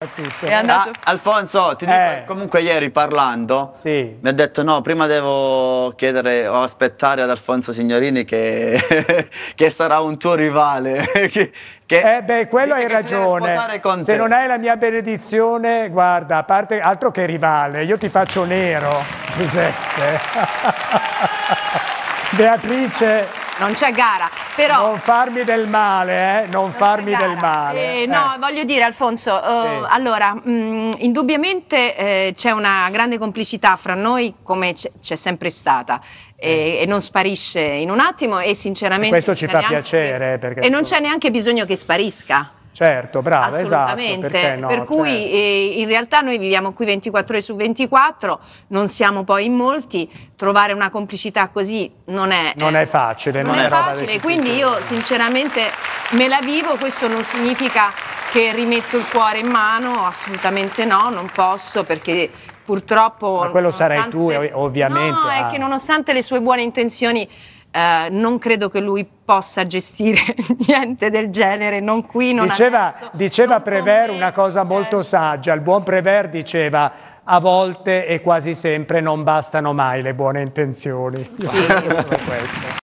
È Ah, Alfonso, ti dico, eh. comunque ieri parlando sì. mi ha detto no, prima devo chiedere o aspettare ad Alfonso Signorini che, che sarà un tuo rivale. che, che, eh beh, quello hai ragione. Se non hai la mia benedizione, guarda, a parte altro che rivale, io ti faccio nero, Giuseppe. Beatrice, non c'è gara, però... Non farmi del male, eh? Non, non farmi del male. Eh, eh. no, eh. voglio dire, Alfonso, eh, sì. allora, mh, mm, indubbiamente eh, c'è una grande complicità fra noi, come c'è sempre stata. E, e, non sparisce in un attimo e sinceramente e questo ci fa piacere perché... e non c'è neanche bisogno che sparisca Certo, bravo, esatto, Assolutamente. Esatto, no, per cui certo. eh, in realtà noi viviamo qui 24 ore su 24, non siamo poi in molti, trovare una complicità così non è, non eh, è facile, non, non è, facile, quindi io sinceramente me la vivo, questo non significa che rimetto il cuore in mano, assolutamente no, non posso perché purtroppo... Ma quello sarai tu ovviamente. No, ah. è che ah. nonostante le sue buone intenzioni eh, non credo che lui possa gestire niente del genere, non qui, non Diceva, adesso, diceva non Prever una cosa molto saggia, il buon Prever diceva a volte e quasi sempre non bastano mai le buone intenzioni. Sì,